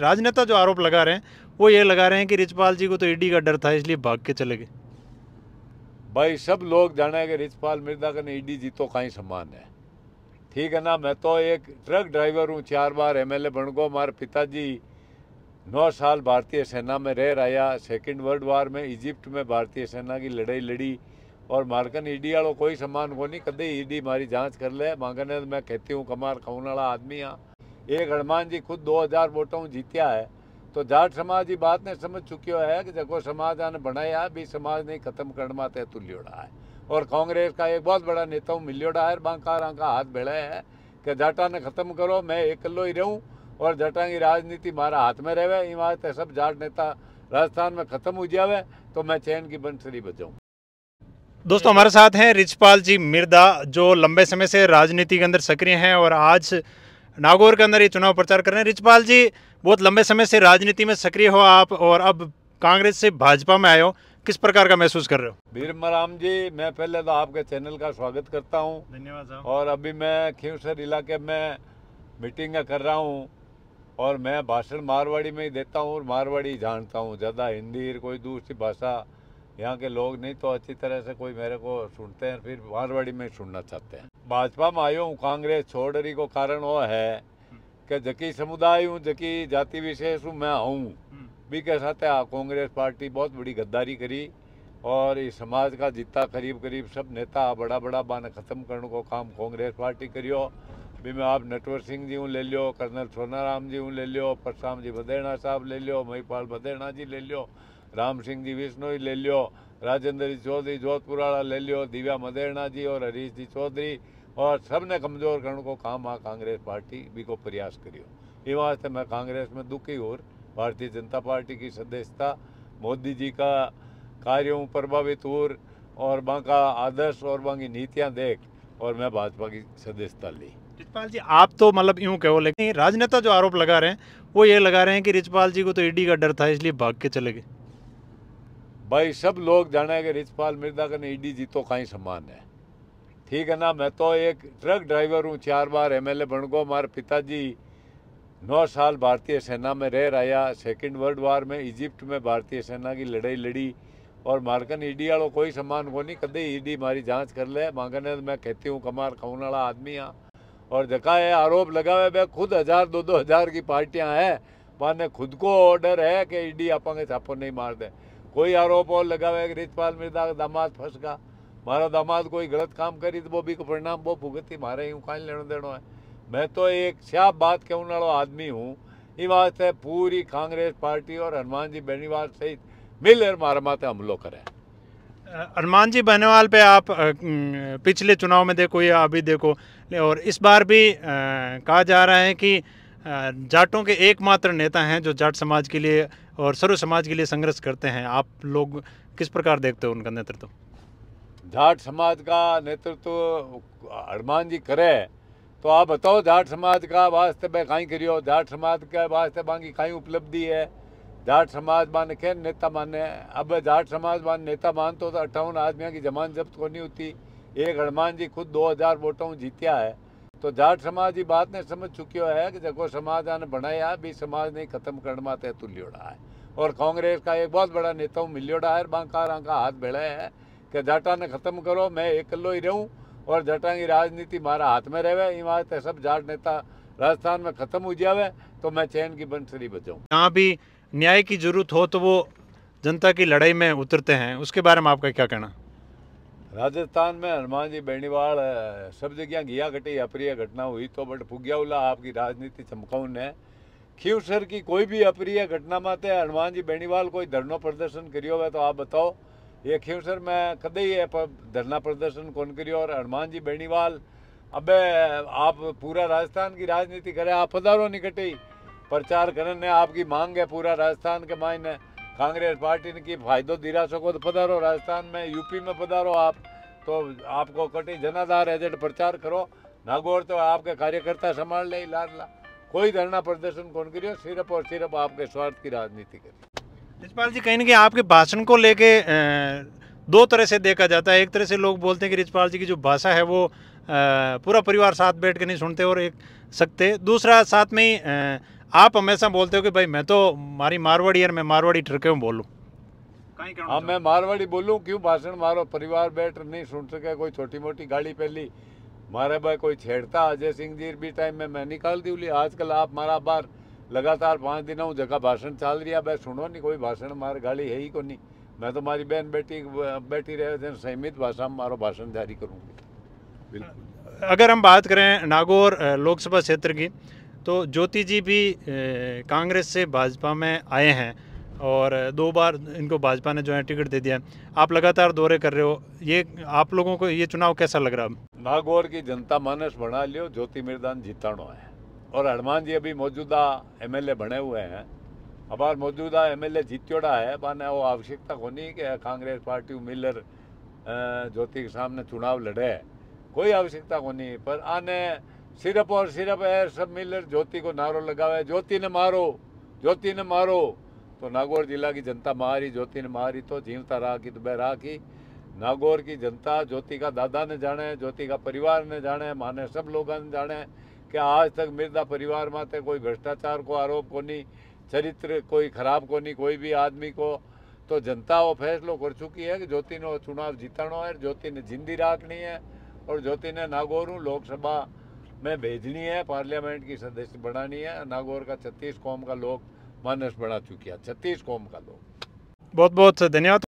राजनेता जो आरोप लगा रहे हैं वो ये लगा रहे हैं कि रिचपाल जी को तो ईडी का डर था इसलिए भाग के चले गए भाई सब लोग जाने कि रिचपाल मिर्जा का ईडी जी तो ही सम्मान है ठीक है ना मैं तो एक ट्रक ड्राइवर हूँ चार बार एम एल ए बन गो हमारे पिताजी नौ साल भारतीय सेना में रह रहा सेकेंड वर्ल्ड वार में इजिप्ट में भारतीय सेना की लड़ाई लड़ी और मारकन ईडी वालों कोई सम्मान को नहीं कदे ईडी मारी जांच कर ले मांगने मैं कहती हूँ कमार खाने वाला आदमी हाँ एक हनुमान जी खुद 2000 દો હજાર વોટો है तो जाट समाज સમાજ बात ने समझ ચૂક્યો है कि जो समाज आने बनाया भी समाज नहीं खत्म करने में तय तुल्योड़ा है और कांग्रेस का एक बहुत बड़ा नेता हूँ मिल्योड़ा है बांकारा का हाथ भेड़ा है कि जाटा ने खत्म करो मैं एकलो ही रहूँ और जाटा की राजनीति मारा हाथ में रहे इन वास्ते सब जाट नेता राजस्थान में खत्म हो जावे तो मैं चैन की बंसरी बचाऊँ दोस्तों हमारे साथ हैं रिचपाल जी मिर्दा जो लंबे समय से राजनीति के अंदर सक्रिय हैं और आज नागौर के अंदर ये चुनाव प्रचार कर रहे हैं रिचपाल जी बहुत लंबे समय से राजनीति में सक्रिय हो आप और अब कांग्रेस से भाजपा में आए हो किस प्रकार का महसूस कर रहे हो राम जी मैं पहले तो आपके चैनल का स्वागत करता हूँ धन्यवाद और अभी मैं खेवसर इलाके में मीटिंग कर रहा हूँ और मैं भाषण मारवाड़ी में ही देता हूँ और मारवाड़ी जानता हूँ ज़्यादा हिंदी कोई दूसरी भाषा यहाँ के लोग नहीं तो अच्छी तरह से कोई मेरे को सुनते हैं फिर मारवाड़ी में सुनना चाहते हैं भाजपा में आयो हूँ कांग्रेस छोड़ रही को कारण वो है कि जकी समुदाय हूँ जकी जाति विशेष हूँ मैं हूँ भी कह सकते हैं कांग्रेस पार्टी बहुत बड़ी गद्दारी करी और इस समाज का जितना करीब करीब सब नेता बड़ा बड़ा बान खत्म करने को काम कांग्रेस पार्टी करियो भी मैं आप नटवर सिंह जी हूँ ले लियो कर्नल सोनाराम जी हूँ ले लियो परसाम जी भदेणा साहब ले लियो महिपाल भदेणा जी ले लियो राम सिंह जी विष्णु ले लियो राजेंद्र जी चौधरी जोधपुराड़ा ले लियो दिव्या मदेरणा जी और हरीश जी चौधरी और सब ने कमजोर करने को काम आ कांग्रेस पार्टी भी को प्रयास करियो ये वास्ते मैं कांग्रेस में दुखी और भारतीय जनता पार्टी की सदस्यता मोदी जी का कार्यों प्रभावित और और बांका आदर्श और बाकी नीतियां देख और मैं भाजपा की सदस्यता ली रिचपाल जी आप तो मतलब यूं कहो लेकिन राजनेता जो आरोप लगा रहे हैं वो ये लगा रहे हैं कि रिचपाल जी को तो ईडी का डर था इसलिए भाग के चले गए भाई सब लोग जाने के रिचपाल मिर्दा का ईडी जीतो का ही सम्मान है ठीक है ना मैं तो एक ट्रक ड्राइवर हूँ चार बार एमएलए बन गो हमारे पिताजी नौ साल भारतीय सेना में रह रहा सेकेंड वर्ल्ड वार में इजिप्ट में भारतीय सेना की लड़ाई लड़ी और मारकन ईडी वालों कोई सम्मान को नहीं कदे ईडी मारी जांच कर ले मांगने तो मैं कहती हूँ कमार खून वाला आदमी हाँ और जका है आरोप लगा हुआ भाई खुद हज़ार दो दो हज़ार की पार्टियाँ हैं माने खुद को ऑर्डर है कि ईडी आपके छापो नहीं मार दे कोई आरोप और लगा हुआ है कि रेतपाल मेरा दामाद फंस गया मारा दामाद कोई गलत काम करी तो वो भी परिणाम वो भुगती मारे यूँ कहीं लेना देना है मैं तो एक साफ बात कहने वालों आदमी हूँ इस वास्ते पूरी कांग्रेस पार्टी और हनुमान जी बेनीवाल सहित मिलकर मारा माते हमलो करें हनुमान जी बहनवाल पे आप पिछले चुनाव में देखो या अभी देखो और इस बार भी कहा जा रहा है कि जाटों के एकमात्र नेता हैं जो जाट समाज के लिए और सर्व समाज के लिए संघर्ष करते हैं आप लोग किस प्रकार देखते हो उनका नेतृत्व जाट समाज का नेतृत्व हनुमान जी करे तो आप बताओ जाट समाज का वास्ते में कहीं करियो जाट समाज के वास्ते बाकी कहीं उपलब्धि है जाट समाज मान के नेता माने अब जाट समाज मान नेता मान तो अट्ठावन आदमियों की जमान जब्त को होती एक हनुमान जी खुद दो हजार वोटों जीत्या है तो जाट समाज की बात ने समझ चुको है कि जको समाज आने बनाया भी समाज ने खत्म करने माते तय तुल्योड़ा है और कांग्रेस का एक बहुत बड़ा नेता हूँ मिल्योड़ा है बांकारा का हाथ बेड़ा है कि जाटा ने खत्म करो मैं एकलो ही रहूँ और जाटा की राजनीति मारा हाथ में रहे इन वास्ते है सब जाट नेता राजस्थान में खत्म हो जाए तो मैं चैन की बंसरी बचाऊँ यहाँ भी न्याय की जरूरत हो तो वो जनता की लड़ाई में उतरते हैं उसके बारे में आपका क्या कहना राजस्थान में हनुमान जी बेणीवाल सब जगह घिया घटी अप्रिय घटना हुई तो बट पुग्याउला आपकी राजनीति चमकाउन है खीवसर की कोई भी अप्रिय घटना में हनुमान जी बेणीवाल कोई धरनो प्रदर्शन करियो है तो आप बताओ ये खीवसर में कदे ही धरना प्रदर्शन कौन करियो और हनुमान जी बेणीवाल अब आप पूरा राजस्थान की राजनीति करें आप नहीं निकटे प्रचार करने आपकी मांग है पूरा राजस्थान के मायने कांग्रेस पार्टी ने की फायदो दिरासो सको तो पधारो राजस्थान में यूपी में पधारो आप तो आपको कटी जनाधार एजेंट प्रचार करो नागौर तो आपके कार्यकर्ता संभाल ले लाड ला कोई धरना प्रदर्शन कौन करियो सिर्फ और सिर्फ आपके स्वार्थ की राजनीति करिए रिजपाल जी कहीं ना कहीं आपके भाषण को लेके दो तरह से देखा जाता है एक तरह से लोग बोलते हैं कि रिजपाल जी की जो भाषा है वो पूरा परिवार साथ बैठ के नहीं सुनते और एक सकते दूसरा साथ में ही आप हमेशा बोलते हो कि भाई मैं तो मारी मारवाड़ी है मैं मारवाड़ी ठरके में बोलूँ हाँ मैं मारवाड़ी बोलूँ क्यों भाषण मारो परिवार बैठ नहीं सुन सके कोई छोटी मोटी गाड़ी पहली मारे भाई कोई छेड़ता अजय सिंह जी भी टाइम में मैं निकाल दी बोली आजकल आप मारा बार लगातार पाँच दिन हूँ जगह भाषण चाल रही है भाई सुनो नहीं कोई भाषण मार गाड़ी है ही को नहीं मैं तो मारी बहन बेटी बैठी रहे थे संयमित भाषा में मारो भाषण जारी करूँगी बिल्कुल अगर हम बात करें नागौर लोकसभा क्षेत्र की तो ज्योति जी भी कांग्रेस से भाजपा में आए हैं और दो बार इनको भाजपा ने जो है टिकट दे दिया आप लगातार दौरे कर रहे हो ये आप लोगों को ये चुनाव कैसा लग रहा है नागौर की जनता मानस बना लियो ज्योति मिर्दान जीताणो है और हनुमान जी अभी मौजूदा एमएलए बने हुए हैं अबार मौजूदा एमएलए जीत्योड़ा है माने वो आवश्यकता होनी कि कांग्रेस पार्टी मिलर ज्योति के सामने चुनाव लड़े कोई आवश्यकता होनी पर आने सिर्फ और सिर्फ है सब मिलकर ज्योति को नारो लगावा है ज्योति ने मारो ज्योति ने मारो तो नागौर जिला की जनता मारी ज्योति ने मारी तो जीवता राह की तो बहरा की नागौर की जनता ज्योति का दादा ने जाने ज्योति का परिवार ने जाने माने सब लोगों ने जाने कि आज तक मिर्दा परिवार माते कोई भ्रष्टाचार को आरोप को नहीं चरित्र कोई खराब को नहीं कोई भी आदमी को तो जनता वो फैसलो कर चुकी है कि ज्योति ने चुनाव जीतना है ज्योति ने जिंदी राखनी है और ज्योति ने नागौरू लोकसभा में भेजनी है पार्लियामेंट की सदस्य बनानी है नागौर का छत्तीस कौम का लोग मानस बना चुकी है छत्तीस कौम का लोग बहुत बहुत धन्यवाद